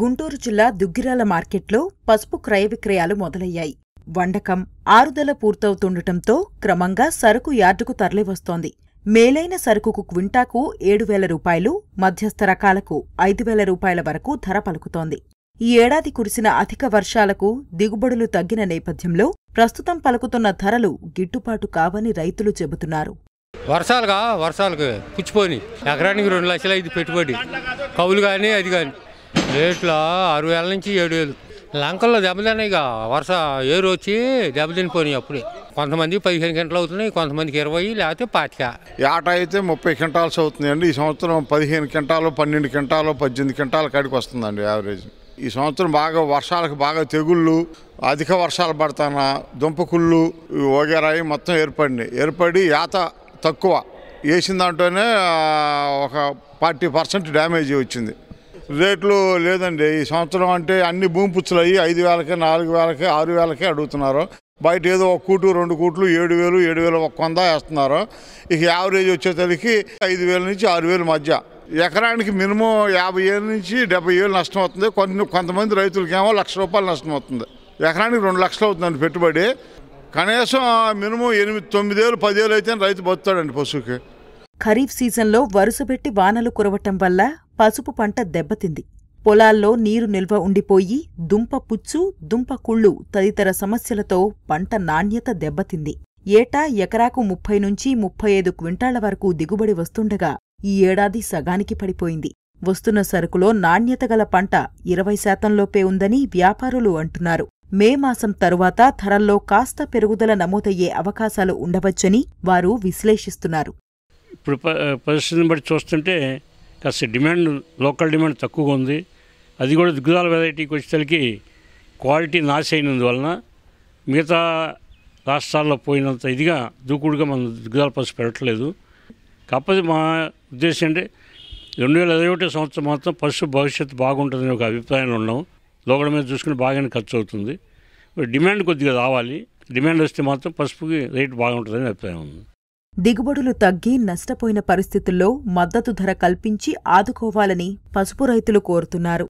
గుంటూరు జిల్లా దుగ్గిరాల మార్కెట్లో పసుపు క్రయ విక్రయాలు మొదలయ్యాయి వండకం ఆరుదల పూర్తవుతుండటంతో క్రమంగా సరుకు యార్డుకు తరలివస్తోంది మేలైన సరుకుకు క్వింటాకు ఏడు వేల రూపాయలు మధ్యస్థ రకాలకు ఐదు వేల రూపాయల వరకు ధర పలుకుతోంది ఈ ఏడాది కురిసిన అధిక వర్షాలకు దిగుబడులు తగ్గిన నేపథ్యంలో ప్రస్తుతం పలుకుతున్న ధరలు గిట్టుబాటు కావని రైతులు చెబుతున్నారు వర్షాలుగా వర్షాలకు పుచ్చిపోయి ఎకరానికి రెండు లక్షల ఐదు పెట్టుబడి కవులు కానీ అది కానీ రేట్లు ఆరు వేల నుంచి ఏడు వేలు లంకల్లో ఇక వర్ష ఏరు వచ్చి దెబ్బతినిపోయినాయి అప్పుడే కొంతమంది పదిహేను గంటలు అవుతున్నాయి కొంతమందికి ఇరవై లేకపోతే పాతిక ఆట అయితే ముప్పై క్వింటాల్స్ అవుతున్నాయండి ఈ సంవత్సరం పదిహేను క్వింటాలు పన్నెండు క్వింటాలు పద్దెనిమిది క్వింటాల కాడికి వస్తుందండి యావరేజ్ ఈ సంవత్సరం బాగా వర్షాలకు బాగా తెగుళ్ళు అధిక వర్షాలు పడతాన దుంపకుళ్ళు వగేరాయి మొత్తం ఏర్పడినాయి ఏర్పడి యాత తక్కువ వేసిన దాంట్లోనే ఒక ఫార్టీ పర్సెంట్ డ్యామేజ్ వచ్చింది రేట్లు లేదండి ఈ సంవత్సరం అంటే అన్ని భూమి పుచ్చులు అయ్యి ఐదు వేలకి నాలుగు వేలకి ఆరు వేలకే అడుగుతున్నారు బయట ఏదో ఒక కూటు రెండు కూట్లు ఏడు వేలు ఏడు వేలు ఒక్క వంద వేస్తున్నారు ఇక యావరేజ్ వచ్చేసరికి ఐదు వేల నుంచి ఆరు వేల మధ్య ఎకరానికి మినిమం యాభై ఏళ్ళ నుంచి డెబ్బై ఏళ్ళు నష్టం అవుతుంది కొన్ని కొంతమంది రైతులకేమో లక్ష రూపాయలు నష్టం అవుతుంది ఎకరానికి రెండు లక్షలు అవుతుందండి పెట్టుబడి కనీసం మినిమం ఎనిమిది తొమ్మిదేళ్ళు పదివేలు అయితే రైతు బతుతాడండి పశువుకి ఖరీఫ్ సీజన్లో వరుసబెట్టి వానలు కురవటం వల్ల పసుపు పంట దెబ్బతింది పొలాల్లో నీరు నిల్వ ఉండిపోయి దుంప పుచ్చు దుంప కుళ్ళు తదితర సమస్యలతో పంట నాణ్యత దెబ్బతింది ఏటా ఎకరాకు ముప్పై నుంచి ముప్పై ఐదు క్వింటాళ్ల వరకు దిగుబడి వస్తుండగా ఈ ఏడాది సగానికి పడిపోయింది వస్తున్న సరుకులో నాణ్యత గల పంట ఇరవై శాతంలోపే ఉందని వ్యాపారులు అంటున్నారు మే మాసం తరువాత ధరల్లో కాస్త పెరుగుదల నమోదయ్యే అవకాశాలు ఉండవచ్చని వారు విశ్లేషిస్తున్నారు ఇప్పుడు పరిస్థితిని బట్టి చూస్తుంటే కాస్త డిమాండ్ లోకల్ డిమాండ్ తక్కువగా ఉంది అది కూడా దిగుదాల వెరైటీకి వచ్చేసరికి క్వాలిటీ నాశ అయినందువలన మిగతా రాష్ట్రాల్లో పోయినంత ఇదిగా దూకుడుగా మనం దిగుదాల పరిస్థితి పెరగట్లేదు కాకపోతే మా ఉద్దేశం అంటే రెండు వేల ఇరవై ఒకటి సంవత్సరం మాత్రం పశు భవిష్యత్తు బాగుంటుందని ఒక అభిప్రాయంలో ఉన్నాం లోకల మీద చూసుకుని బాగానే ఖర్చు అవుతుంది డిమాండ్ కొద్దిగా రావాలి డిమాండ్ వస్తే మాత్రం పసుపుకి రేటు బాగుంటుందని అభిప్రాయం ఉంది దిగుబడులు తగ్గి నష్టపోయిన పరిస్థితుల్లో మద్దతు ధర కల్పించి ఆదుకోవాలని పసుపు రైతులు కోరుతున్నారు